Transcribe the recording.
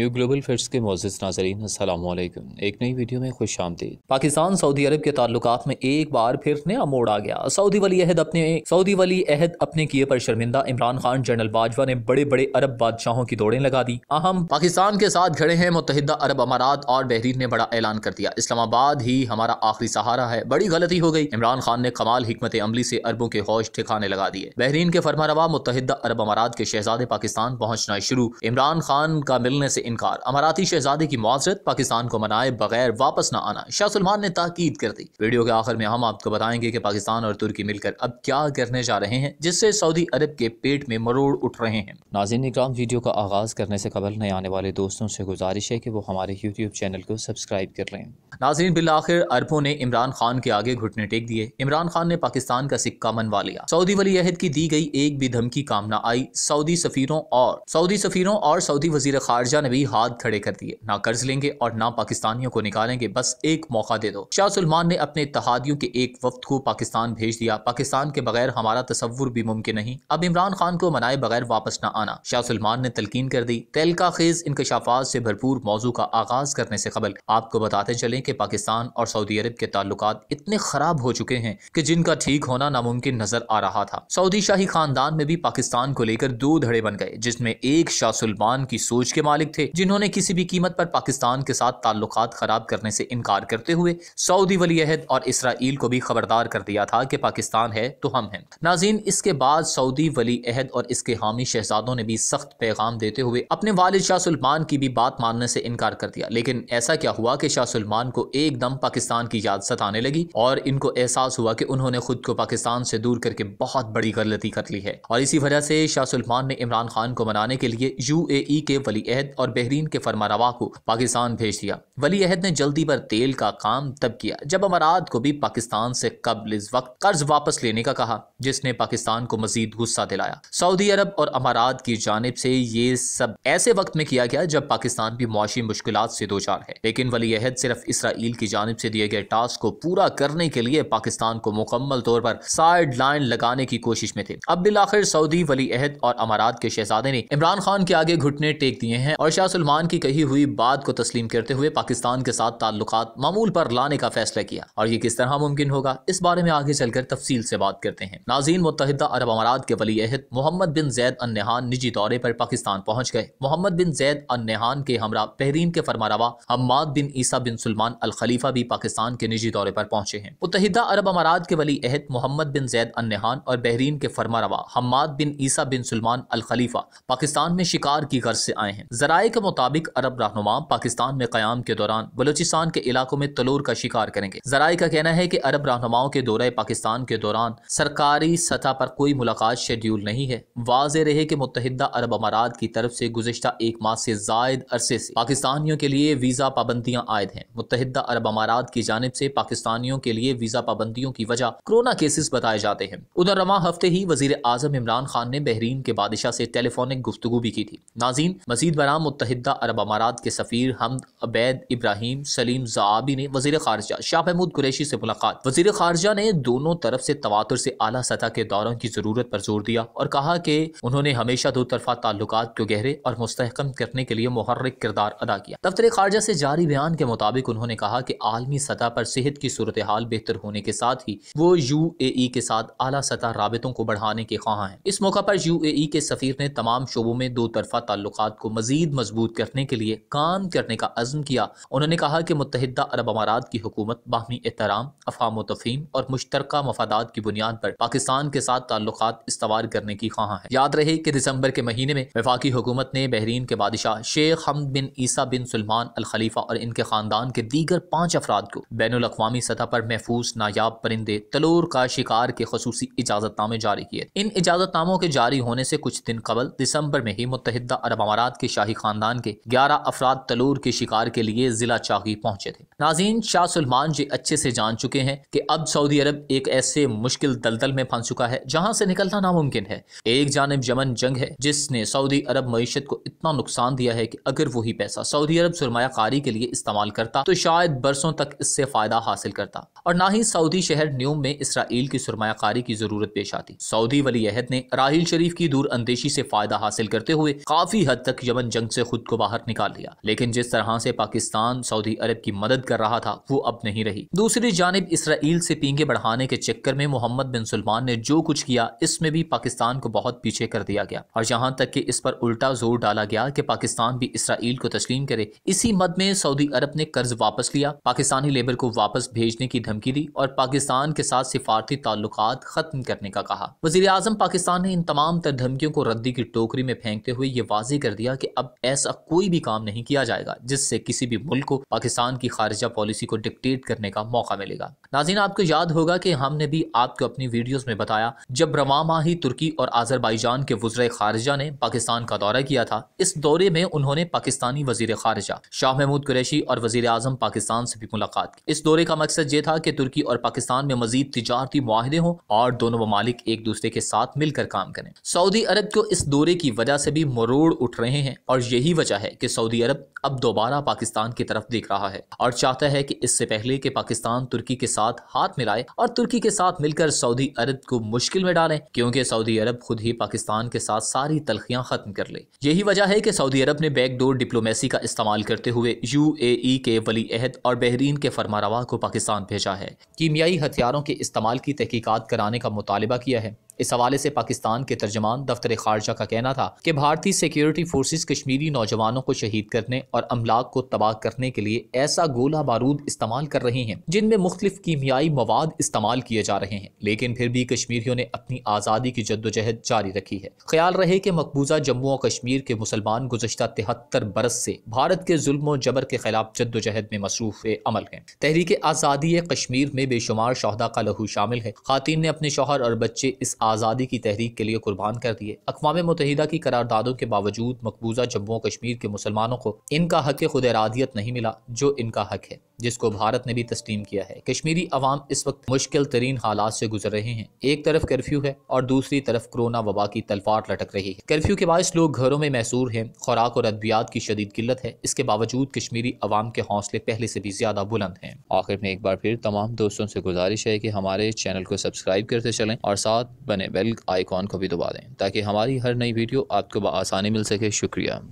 new global facts के मोजिज नाजरीन असलम एक नई वीडियो में खुश आमदीद पाकिस्तान सऊदी अरब के ताल्लुक में एक बार फिर नया मोड़ आ गया सऊदी वली अहद अपने सऊदी वली अहद अपने किए पर शर्मिंदा इमरान खान जनरल बाजवा ने बड़े बड़े अरब बादशाहों की दौड़े लगा दी अहम पाकिस्तान के साथ खड़े हैं मुतहदा अरब अमारात और बहरीन ने बड़ा ऐलान कर दिया इस्लामाबाद ही हमारा आखिरी सहारा है बड़ी गलती हो गई इमरान खान ने कमाल हमत अमली से अरबों के हौश ठिकाने लगा दिए बहरीन के फरमा रवा मुतहदा अरब अमारात के शहजादे पाकिस्तान पहुँचना शुरू इमरान खान का मिलने से इनकार अमाराती शहजादे की मुआजरत पाकिस्तान को मनाए बगैर वापस न आना शाह सलमान ने ताकीद कर दी वीडियो के आखिर में हम आपको बताएंगे कि पाकिस्तान और तुर्की मिलकर अब क्या करने जा रहे हैं जिससे सऊदी अरब के पेट में मरोड़ उठ रहे हैं नाजिन इक्राम वीडियो का आगाज करने से कबल नए आने वाले दोस्तों से गुजारिश है की वो हमारे यूट्यूब चैनल को सब्सक्राइब कर लें नाजरीन बिल आखिर अरबों ने इमरान खान के आगे घुटने टेक दिए इमरान खान ने पाकिस्तान का सिक्का मनवा लिया सऊदी वली अहद की दी गई एक भी धमकी काम न आई सऊदी सफीरों और सऊदी सफीरों और सऊदी वजीर खारजा ने भी भी हाथ खड़े कर दिए ना कर्ज लेंगे और ना पाकिस्तानियों को निकालेंगे बस एक मौका दे दो शाह सलमान ने अपने तहादियों के एक वक्त को पाकिस्तान भेज दिया पाकिस्तान के बगैर हमारा तस्वुर भी मुमकिन नहीं अब इमरान खान को मनाए बगैर वापस न आना शाह सलमान ने तलकिन कर दी तहलका खेज इनकशाफात से भरपूर मौजू का आगाज करने से कबल आपको बताते चले की पाकिस्तान और सऊदी अरब के ताल्लुक इतने खराब हो चुके हैं की जिनका ठीक होना नामुमकिन नजर आ रहा था सऊदी शाही खानदान में भी पाकिस्तान को लेकर दो धड़े बन गए जिसमें एक शाह सलमान की सोच के मालिक थे जिन्होंने किसी भी कीमत पर पाकिस्तान के साथ ताल्लुक खराब करने से इनकार करते हुए सऊदी वली अहद और इसराइल को भी खबरदार कर दिया था कि पाकिस्तान है तो हम हैं नाजीन इसके बाद सऊदी वली अहद और इसके हामी शहजादों ने भी सख्त पैगाम देते हुए अपने वालिद शाह सलमान की भी बात मानने से इनकार कर दिया लेकिन ऐसा क्या हुआ कि शाह सलमान को एकदम पाकिस्तान की याद सताने लगी और इनको एहसास हुआ कि उन्होंने खुद को पाकिस्तान से दूर करके बहुत बड़ी गलती कर ली है और इसी वजह से शाह सलमान ने इमरान खान को मनाने के लिए यू ए के वली अहद और बहरीन के फरमारवा को पाकिस्तान भेज दिया वली अहद ने जल्दी पर तेल का काम तब किया जब अमारात को भी पाकिस्तान से कबल इस वक्त कर्ज वापस लेने का कहा जिसने पाकिस्तान को मजीद गुस्सा दिलाया सऊदी अरब और अमारात की जानब से ये सब ऐसे वक्त में किया गया जब पाकिस्तान भी मुआशी मुश्किल से दो चार है लेकिन वली अहद सिर्फ इसराइल की जानब से दिए गए टास्क को पूरा करने के लिए पाकिस्तान को मुकम्मल तौर पर साइड लाइन लगाने की कोशिश में थे अब आखिर सऊदी वली अहद और अमारात के शहजादे ने इमरान खान के आगे घुटने टेक दिए हैं और शाह सलमान की कही हुई बात को तस्लीम करते हुए पाकिस्तान के साथ ताल्लुक मामूल पर लाने का फैसला किया और ये किस तरह मुमकिन होगा इस बारे में आगे चलकर तफसील से बात करते हैं नाजीन मुतहद अरब अमारात के वली अहद मोहम्मद बिन जैद अन नहान निजी दौरे पर पाकिस्तान पहुंच गए मोहम्मद बिन जैद अन नहान के हमरा बहरीन के फरमारावा हम्माद बिन ईसा बिन सलमान अल खलीफा भी पाकिस्तान के निजी दौरे पर पहुंचे हैं मुतहदा अरब अमारात के वली अहद मोहम्मद बिन जैद अन और बहरीन के फरमारावा हम्माद बिन ईसा बिन सलमान अल खलीफा पाकिस्तान में शिकार की गर्ज से आए हैं जराये इदारे के मुताबिक अरब रहनुमा पाकिस्तान में क्याम के दौरान बलोचिस्तान के इलाकों में तलूर का शिकार करेंगे जराये का कहना है कि अरब रहनुमाओं के दौरे पाकिस्तान के दौरान सरकारी सतह पर कोई मुलाकात शेड्यूल नहीं है वाज रहे कि मुतहदा अरब अमारात की तरफ से गुजशत एक माह से जायद अरसे से पाकिस्तानियों के लिए वीजा पाबंदियां आयद हैं मुतहदा अरब अमारात की जानब से पाकिस्तानियों के लिए वीजा पाबंदियों की वजह कोरोना केसेस बताए जाते हैं उधर रवा हफ्ते ही वजीर आजम इमरान खान ने बहरीन के बादशाह से टेलीफोनिक गुफ्तु भी की थी नाजीन मजीद बराम मुतहदा अरब अमारात के सफी हमद अबैद इब्राहिम सलीम जआबी ने वजी खारजा शाह महमूद कुरैशी से मुलाकात वजीर खारजा ने दोनों तरफ से तवातर से अला सतह के दौरों की ज़रूरत पर जोर दिया और कहा कि उन्होंने हमेशा दो तरफा ताल्लुक को गहरे और मुस्तकम करने के लिए मुहर्रक किरदार अदा किया दफ्तर खारजा से जारी बयान के मुताबिक उन्होंने कहा कि आलमी सतह पर सेहत की सूरत हाल बेहतर होने के साथ ही वो यू ए ई के साथ अला सतह रबतों को बढ़ाने के ख्वाह हैं इस मौका पर यू ए ई के सफी ने तमाम शोबों में दो तरफा ताल्लुक को मजीद मजबूत मजबूत करने के लिए काम करने का अज़म किया उन्होंने कहा कि मुतहदा अरब अमारात की हुकूमत बाहमी एहतराम अफाम तफीम और मुश्तर मफादात की बुनियाद पर पाकिस्तान के साथ ताल्लुक इस्तवार करने की ख्वाह है याद रहे कि दिसंबर के महीने में वफाकी हुकूमत ने बहरीन के बादशाह शेख हम बिन ईसा बिन सलमान अल खलीफा और इनके खानदान के दीगर पाँच अफराद को बैन अवी सतह पर महफूज नायाब परिंदे तलोर का शिकार के खसूसी नामे जारी किए इन इजाजत नामों के जारी होने से कुछ दिन कबल दिसंबर में ही मुतहदा अरब अमारात के शाही खानदान खानदान के ग्यारह अफराद तलूर के शिकार के लिए जिला चाकी पहुंचे थे नाजीन शाह सलमान जी अच्छे से जान चुके हैं कि अब सऊदी अरब एक ऐसे मुश्किल दलदल में फंस चुका है जहाँ से निकलना नामुमकिन है एक जानब यमन जंग है जिसने सऊदी अरब मीशत को इतना नुकसान दिया है कि अगर वही पैसा सऊदी अरब सरमाकारी के लिए इस्तेमाल करता तो शायद बरसों तक इससे फायदा हासिल करता और ना ही सऊदी शहर न्यूम में इसराइल की सरमाकारी की जरूरत पेश आती सऊदी वली अहद ने राहल शरीफ की दूर अंदेशी से फायदा हासिल करते हुए काफी हद तक यमन जंग से खुद को बाहर निकाल लिया लेकिन जिस तरह से पाकिस्तान सऊदी अरब की मदद कर रहा था वो अब नहीं रही दूसरी जानब इसराइल से पींगे बढ़ाने के चक्कर में मोहम्मद बिन सलमान ने जो कुछ किया इसमें भी पाकिस्तान को बहुत पीछे कर दिया गया और यहाँ तक की इस पर उल्टा जोर डाला गया की पाकिस्तान भी इसराइल को तस्लीम करे इसी मद में सऊदी अरब ने कर्ज वापस लिया पाकिस्तानी लेबर को वापस भेजने की धमकी दी और पाकिस्तान के साथ सिफारती ताल्लुक खत्म करने का कहा वजी पाकिस्तान ने इन तमाम तर धमकियों को रद्दी की टोकरी में फेंकते हुए ये वाजी कर दिया की अब ऐसा कोई भी काम नहीं किया जाएगा जिससे किसी भी मुल्क को पाकिस्तान की खारिजा पॉलिसी को डिक्टेट करने का मौका मिलेगा नाजीन आपको याद होगा कि हमने भी आपको अपनी वीडियोस में बताया जब रवा ही तुर्की और आजरबाईजान के वज्र खारजा ने पाकिस्तान का दौरा किया था इस दौरे में उन्होंने पाकिस्तानी वजीर खारजा शाह महमूद कुरैशी और वजीर अजम पाकिस्तान से भी मुलाकात की इस दौरे का मकसद ये था कि तुर्की और पाकिस्तान में मजीद तजारती माहदे हों और दोनों ममालिक एक दूसरे के साथ मिलकर काम करें सऊदी अरब को इस दौरे की वजह से भी मरोड़ उठ रहे हैं और यही वजह है कि सऊदी अरब अब दोबारा पाकिस्तान की तरफ देख रहा है और चाहता है कि इससे पहले कि पाकिस्तान तुर्की के साथ साथ हाथ मिलाए और तुर्की के साथ मिलकर सऊदी अरब को मुश्किल में डालें क्योंकि सऊदी अरब खुद ही पाकिस्तान के साथ सारी तलखियां खत्म कर ले यही वजह है कि सऊदी अरब ने बैकडोर डिप्लोमेसी का इस्तेमाल करते हुए यू ए के वली अहद और बहरीन के फरमारवा को पाकिस्तान भेजा है कीमियाई हथियारों के इस्तेमाल की तहकीकत कराने का मुतालबा किया है इस हवाले से पाकिस्तान के तर्जमान दफ्तर खारजा का कहना था कि भारतीय सिक्योरिटी फोर्सेज कश्मीरी नौजवानों को शहीद करने और अमलाक को तबाह करने के लिए ऐसा गोला बारूद इस्तेमाल कर रहे हैं जिनमें मुख्तलिफ कीमियाई मवाद इस्तेमाल किए जा रहे हैं लेकिन फिर भी कश्मीरियों ने अपनी आज़ादी की जद्दोजहद जारी रखी है ख्याल रहे कि मकबूजा जम्मू और कश्मीर के मुसलमान गुजशत तिहत्तर बरस से भारत के जुल्म जबर के खिलाफ जद्दोजहद में मसरूफ अमल हैं तहरीक आज़ादी कश्मीर में बेशुमार शहदा का लहू शामिल है खातन ने अपने शोहर और बच्चे इस आज़ादी की तहरीक के लिए कुर्बान कर दिए अकवा मुतहदा की करारदादों के बावजूद मकबूजा जम्मू कश्मीर के मुसलमानों को इनका हक खुद इरादियत नहीं मिला जो इनका हक है जिसको भारत ने भी तस्लीम किया है कश्मीरी अवाम इस वक्त मुश्किल तरीन हालात से गुजर रहे हैं एक तरफ कर्फ्यू है और दूसरी तरफ कोरोना वबा की तलफाट लटक रही है कर्फ्यू के बायस लोग घरों में मैसूर हैं खुराक और अद्वियात की शदीद किल्लत है इसके बावजूद कश्मीरी अवाम के हौसले पहले से भी ज्यादा बुलंद हैं आखिर में एक बार फिर तमाम दोस्तों से गुजारिश है कि हमारे चैनल को सब्सक्राइब करते चलें और साथ बने बेल आइकॉन को भी दबा दें ताकि हमारी हर नई वीडियो आपको आसानी मिल सके शुक्रिया